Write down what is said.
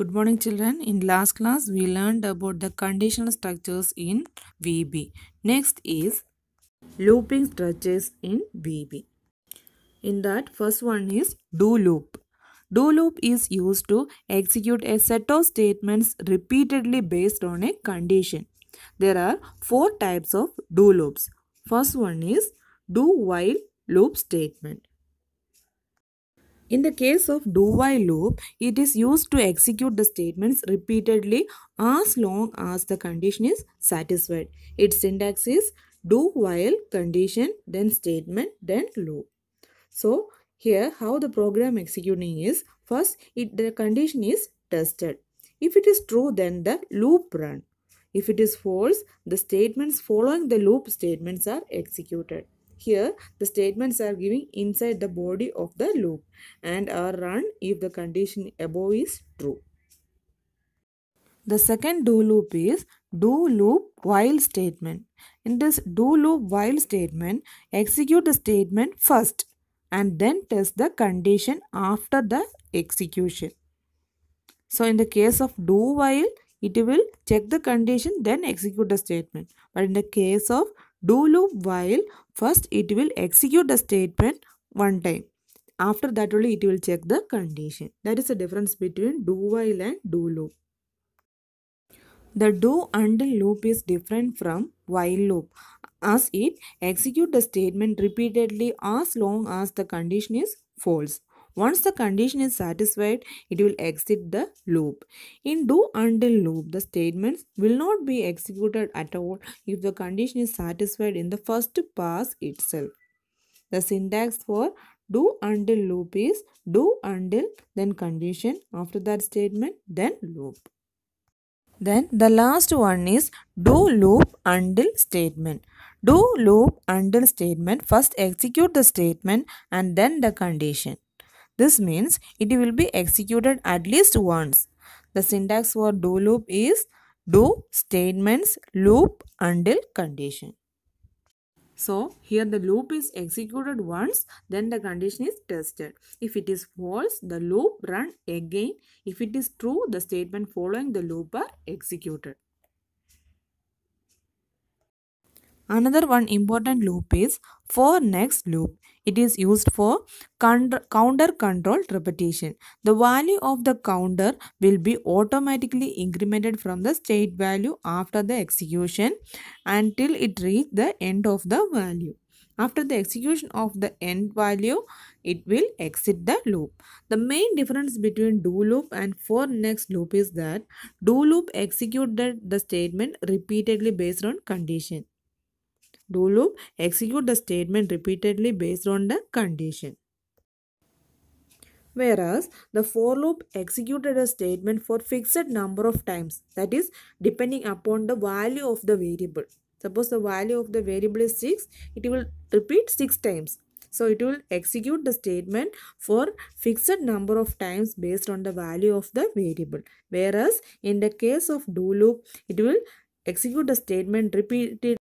Good morning children. In last class we learned about the conditional structures in VB. Next is looping structures in VB. In that first one is do loop. Do loop is used to execute a set of statements repeatedly based on a condition. There are four types of do loops. First one is do while loop statement. In the case of do-while loop, it is used to execute the statements repeatedly as long as the condition is satisfied. Its syntax is do while condition then statement then loop. So here how the program executing is first it, the condition is tested. If it is true then the loop run. If it is false the statements following the loop statements are executed. Here, the statements are given inside the body of the loop and are run if the condition above is true. The second do loop is do loop while statement. In this do loop while statement, execute the statement first and then test the condition after the execution. So in the case of do while, it will check the condition then execute the statement. But in the case of do loop while first it will execute the statement one time. After that only it will check the condition. That is the difference between do while and do loop. The do until loop is different from while loop as it execute the statement repeatedly as long as the condition is false. Once the condition is satisfied, it will exit the loop. In do until loop, the statements will not be executed at all if the condition is satisfied in the first pass itself. The syntax for do until loop is do until then condition after that statement then loop. Then the last one is do loop until statement. Do loop until statement first execute the statement and then the condition. This means it will be executed at least once. The syntax for do loop is do statements loop until condition. So here the loop is executed once then the condition is tested. If it is false the loop run again. If it is true the statement following the loop are executed. Another one important loop is for next loop. It is used for counter controlled repetition. The value of the counter will be automatically incremented from the state value after the execution until it reach the end of the value. After the execution of the end value, it will exit the loop. The main difference between do loop and for next loop is that do loop executed the statement repeatedly based on condition. Do loop execute the statement repeatedly based on the condition. Whereas the for loop executed a statement for fixed number of times that is depending upon the value of the variable. Suppose the value of the variable is 6, it will repeat 6 times. So it will execute the statement for fixed number of times based on the value of the variable. Whereas in the case of do loop, it will execute the statement repeatedly.